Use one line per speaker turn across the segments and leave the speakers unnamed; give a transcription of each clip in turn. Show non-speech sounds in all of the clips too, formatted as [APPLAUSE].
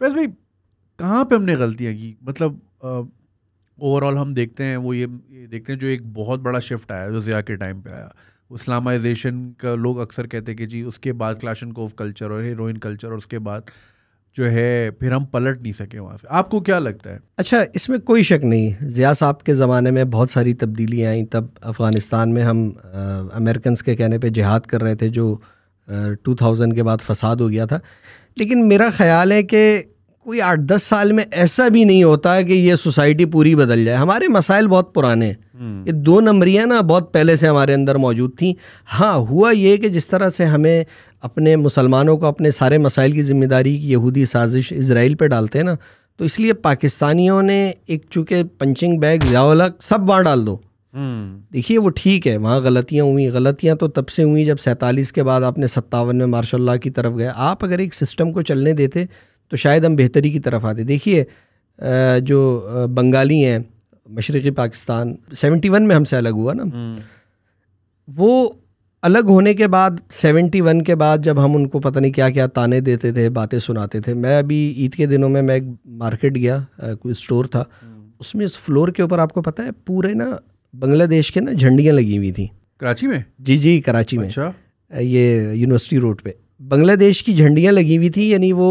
फैज भाई कहाँ पे हमने गलतियाँ की मतलब ओवरऑल हम देखते हैं वो ये, ये देखते हैं जो एक बहुत बड़ा शिफ्ट आया जो ज़िया के टाइम पे आया इस्लामाइजेशन का लोग अक्सर कहते हैं कि जी उसके बाद क्लाशन कोफ कल्चर और हीरोइन कल्चर और उसके बाद जो है फिर हम पलट नहीं सके वहाँ से आपको क्या लगता है
अच्छा इसमें कोई शक नहीं ज़िया साहब के ज़माने में बहुत सारी तब्दीलियाँ आई तब अफ़गानिस्तान में हम अमेरिकन के कहने पर जिहाद कर रहे थे जो टू थाउजेंड के बाद फसाद हो गया था लेकिन मेरा ख्याल है कि कोई आठ दस साल में ऐसा भी नहीं होता कि ये सोसाइटी पूरी बदल जाए हमारे मसाइल बहुत पुराने हैं हम्म। ये दो नंबरियाँ ना बहुत पहले से हमारे अंदर मौजूद थी हाँ हुआ ये कि जिस तरह से हमें अपने मुसलमानों को अपने सारे मसाइल की जिम्मेदारी यहूदी साजिश इसराइल पर डालते हैं ना तो इसलिए पाकिस्तानियों ने एक चूँकि पंचिंग बैग यावलक सब वहाँ डाल दो हम्म। देखिए वो ठीक है वहाँ गलतियाँ हुई गलतियाँ तो तब से हुई जब सैंतालीस के बाद आपने सत्तावन में मार्शाल्लाह की तरफ गए आप अगर एक सिस्टम को चलने देते तो शायद हम बेहतरी की तरफ आते देखिए जो बंगाली हैं मशरक़ी पाकिस्तान सेवेंटी वन में हमसे अलग हुआ ना हम्म। वो अलग होने के बाद सेवेंटी वन के बाद जब हम उनको पता नहीं क्या क्या ताने देते थे बातें सुनाते थे मैं अभी ईद के दिनों में मैं एक मार्केट गया कोई स्टोर था हम्म। उसमें इस फ्लोर के ऊपर आपको पता है पूरे ना बांग्लादेश के ना झंडियाँ लगी हुई थी कराची में जी जी कराची अच्छा। में ये यूनिवर्सिटी रोड पे बांग्लादेश की झंडियाँ लगी हुई थी यानी वो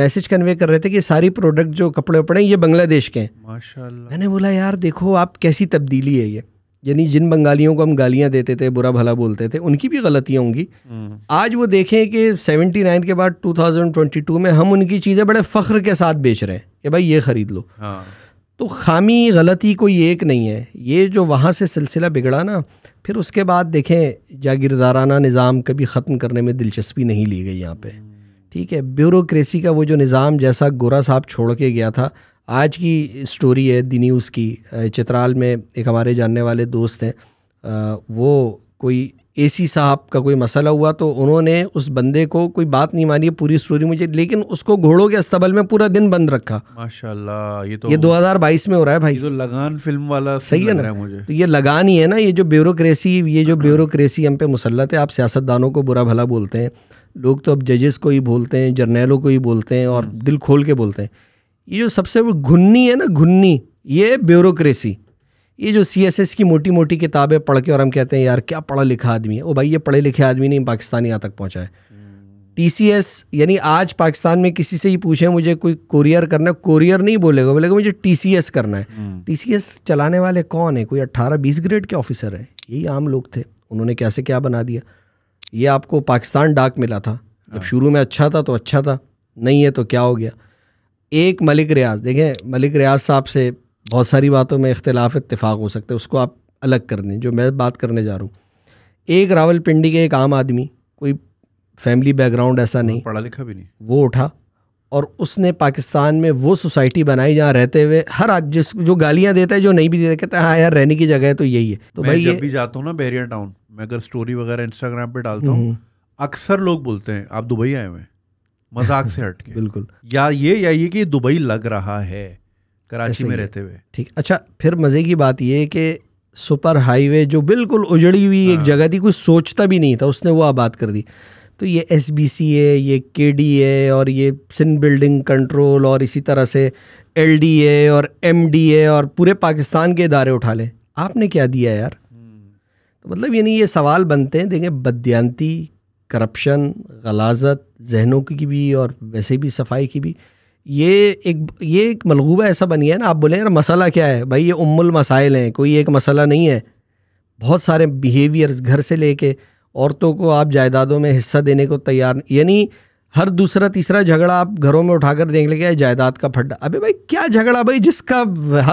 मैसेज कन्वे कर रहे थे कि सारी प्रोडक्ट जो कपड़े वपड़े ये बांग्लादेश के हैं माशाल्लाह मैंने बोला यार देखो आप कैसी तब्दीली है ये यानी जिन बंगालियों को हम गालियां देते थे बुरा भला बोलते थे उनकी भी गलतियां होंगी हम्म। आज वो देखें कि 79 के बाद 2022 में हम उनकी चीज़ें बड़े फ़ख्र के साथ बेच रहे हैं कि भाई ये ख़रीद लो हाँ। तो खामी गलती कोई एक नहीं है ये जो वहाँ से सिलसिला बिगड़ा ना फिर उसके बाद देखें जागीरदाराना निज़ाम कभी ख़त्म करने में दिलचस्पी नहीं ली गई यहाँ पे ठीक है ब्यूरोक्रेसी का वो जो निज़ाम जैसा गोरा साहब छोड़ के गया था आज की स्टोरी है दी न्यूज़ की चित्राल में एक हमारे जानने वाले दोस्त हैं वो कोई एसी साहब का कोई मसला हुआ तो उन्होंने उस बंदे को कोई बात नहीं मानी पूरी स्टोरी मुझे लेकिन उसको घोड़ों के अस्तबल में पूरा दिन बंद रखा
माशाल्लाह ये तो ये 2022 में हो रहा है भाई तो लगान फिल्म वाला सही है ना मुझे तो
ये लगान ही है ना ये जो ब्यूरोक्रेसी ये जो ब्यूरोक्रेसी हम पे मुसलत है आप सियासतदानों को बुरा भला बोलते हैं लोग तो अब जजेस को ही बोलते हैं जर्नैलों को ही बोलते हैं और हम्म। दिल खोल के बोलते हैं ये जो सबसे घुन्नी है ना घुन्नी ये ब्यूरोक्रेसी ये जो सी एस एस की मोटी मोटी किताबें पढ़ के और हम कहते हैं यार क्या पढ़ा लिखा आदमी है ओ भाई ये पढ़े लिखे आदमी ने पाकिस्तान यहाँ तक पहुँचा है टी सी एस यानी आज पाकिस्तान में किसी से ही पूछे मुझे कोई कोरियर करना है कोरियर नहीं बोलेगा बोलेगा मुझे टी सी एस करना है टी सी एस चलाने वाले कौन है कोई अट्ठारह बीस ग्रेड के ऑफिसर हैं यही आम लोग थे उन्होंने कैसे क्या बना दिया ये आपको पाकिस्तान डाक मिला था जब हाँ। शुरू में अच्छा था तो अच्छा था नहीं है तो क्या हो गया एक मलिक रियाज देखें मलिक रियाज साहब से बहुत सारी बातों में इख्तलाफ इतफाक़ हो सकता है उसको आप अलग कर दें जो मैं बात करने जा रहा हूँ एक रावलपिंडी के एक आम आदमी कोई फैमिली बैकग्राउंड ऐसा नहीं पढ़ा लिखा भी नहीं वो उठा और उसने पाकिस्तान में वो सोसाइटी बनाई जहाँ रहते हुए हर आज जिस जो गालियाँ देता है जो नहीं भी देता कहता है हाँ यार रहने की जगह है तो यही है तो भाई जब ये... भी
जाता हूँ ना बैरियर टाउन मैं अगर स्टोरी वगैरह इंस्टाग्राम पे डालता हूँ हम्म। अक्सर लोग बोलते हैं आप दुबई आए हुए हैं मजाक से हट के [LAUGHS] बिल्कुल या ये या ये कि दुबई लग रहा है कराची में रहते हुए
ठीक अच्छा फिर मज़े की बात यह कि सुपर हाईवे जो बिल्कुल उजड़ी हुई हाँ। एक जगह थी कुछ सोचता भी नहीं था उसने वो आबाद कर दी तो ये एस बी सी है ये के डी है और ये सिन बिल्डिंग कंट्रोल और इसी तरह से एल डी ए और एम डी ए और पूरे पाकिस्तान के इदारे उठा लें आपने क्या दिया यार हम्म। तो मतलब यानी ये सवाल बनते हैं देखें बदयांती करप्शन गलाजत जहनों की भी और वैसे भी सफाई की भी ये एक ये एक मलगूबा ऐसा बन गया है ना आप बोले यार मसाला क्या है भाई ये उम्मुल मसाइल हैं कोई एक मसाला नहीं है बहुत सारे बिहेवियर्स घर से लेके औरतों को आप जायदादों में हिस्सा देने को तैयार यानी हर दूसरा तीसरा झगड़ा आप घरों में उठाकर देख लेंगे जायदाद का फड्डा अबे भाई क्या झगड़ा भाई जिसका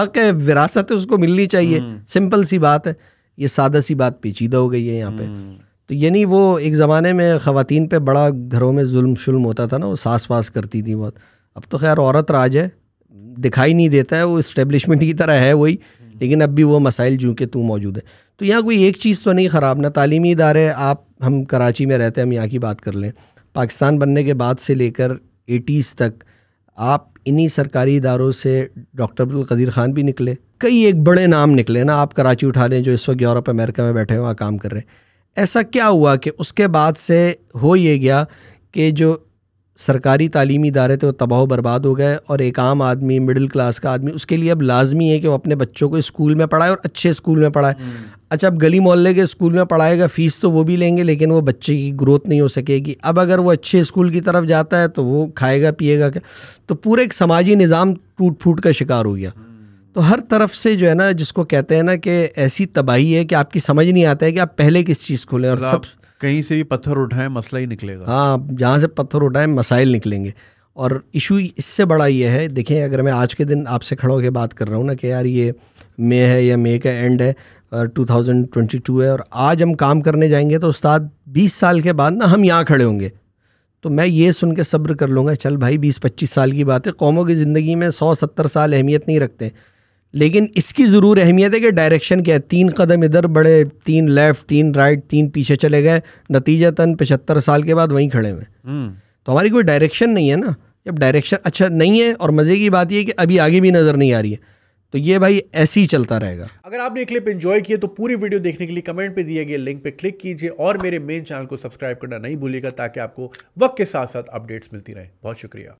हक है विरासत है उसको मिलनी चाहिए हम्म। सिंपल सी बात है ये सादा सी बात पेचीदा हो गई है यहाँ पे हम्म। तो यानी वो एक ज़माने में ख़वान पे बड़ा घरों में जुल्म शुल्म होता था ना वो सास वास करती थी बहुत अब तो खैर औरत राज है दिखाई नहीं देता है वो इस्टेब्लिशमेंट की तरह है वही लेकिन अब भी वो मसाइल जूँ के तू मौजूद है तो यहाँ कोई एक चीज़ तो नहीं ख़राब ना तालीमी इदारे आप हम कराची में रहते हैं हम यहाँ की बात कर लें पाकिस्तान बनने के बाद से लेकर एटीज़ तक आप इन्हीं सरकारी इदारों से डॉक्टर अब्दुल्कदीर ख़ान भी निकले कई एक बड़े नाम निकले ना आप कराची उठा लें जो इस वक्त यूरोप अमेरिका में बैठे हैं वहाँ काम कर रहे हैं ऐसा क्या हुआ कि उसके बाद से हो ये गया कि जो सरकारी तालीमी इदारे थे वो तबाह बर्बाद हो गए और एक आम आदमी मिडिल क्लास का आदमी उसके लिए अब लाजमी है कि वो अपने बच्चों को स्कूल में पढ़ाए और अच्छे स्कूल में पढ़ाए हम्म। अच्छा अब गली मोहल्ले के स्कूल में पढ़ाएगा फ़ीस तो वो भी लेंगे लेकिन वो बच्चे की ग्रोथ नहीं हो सकेगी अब अगर वो अच्छे स्कूल की तरफ जाता है तो वो खाएगा पिएगा क्या तो पूरा एक समाजी निज़ाम टूट फूट का शिकार हो गया हम्म। तो हर तरफ से जो है ना जिसको कहते हैं ना कि ऐसी तबाही है कि आपकी समझ नहीं आता है कि आप पहले किस चीज़ को लें और मतलब सब
कहीं से भी पत्थर उठाएं मसला ही निकलेगा
हाँ जहाँ से पत्थर उठाएं मसाइल निकलेंगे और इशू इससे बड़ा ये है देखें अगर मैं आज के दिन आपसे खड़ा होकर बात कर रहा हूँ ना कि यार ये मे है या मे का एंड है टू थाउजेंड ट्वेंटी टू है और आज हम काम करने जाएंगे तो उस्ताद बीस साल के बाद ना हम यहाँ खड़े होंगे तो मैं ये सुन के सब्र कर लूँगा चल भाई बीस पच्चीस साल की बात है कौमों की ज़िंदगी में सौ सत्तर साल अहमियत नहीं रखते लेकिन इसकी ज़रूर अहमियत है कि डायरेक्शन क्या है तीन कदम इधर बढ़े तीन लेफ़्ट तीन राइट तीन पीछे चले गए नतीजतन पचहत्तर साल के बाद वहीं खड़े हुए हम्म। तो हमारी कोई डायरेक्शन नहीं है ना जब डायरेक्शन अच्छा नहीं है और मज़े की बात यह कि अभी आगे भी नज़र नहीं आ रही है तो ये भाई ऐसे ही चलता रहेगा
अगर आपने क्लिप एंजॉय किया तो पूरी वीडियो देखने के लिए कमेंट पे दिए गए लिंक पे क्लिक कीजिए और मेरे मेन चैनल को सब्सक्राइब करना नहीं भूलिएगा ताकि आपको वक्त के साथ साथ अपडेट्स मिलती रहे बहुत शुक्रिया